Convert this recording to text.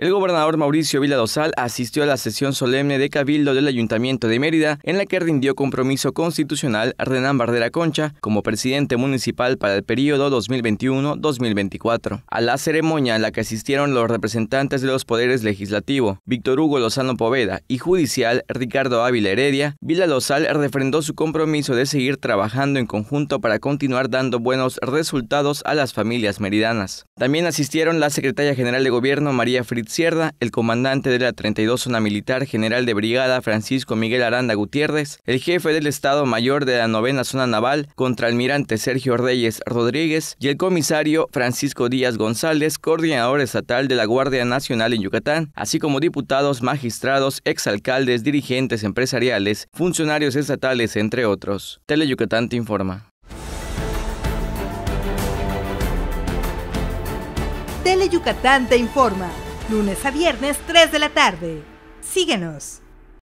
El gobernador Mauricio Vila Dosal asistió a la sesión solemne de Cabildo del Ayuntamiento de Mérida, en la que rindió compromiso constitucional a Renán Bardera Concha como presidente municipal para el periodo 2021-2024. A la ceremonia en la que asistieron los representantes de los poderes legislativo, Víctor Hugo Lozano Poveda, y judicial, Ricardo Ávila Heredia, Vila Dosal refrendó su compromiso de seguir trabajando en conjunto para continuar dando buenos resultados a las familias meridanas. También asistieron la secretaria general de gobierno María el comandante de la 32 Zona Militar General de Brigada Francisco Miguel Aranda Gutiérrez, el jefe del Estado Mayor de la Novena Zona Naval, contraalmirante Sergio Reyes Rodríguez y el comisario Francisco Díaz González, coordinador estatal de la Guardia Nacional en Yucatán, así como diputados, magistrados, exalcaldes, dirigentes empresariales, funcionarios estatales, entre otros. Tele Yucatán te informa. Tele Yucatán te informa lunes a viernes 3 de la tarde. Síguenos.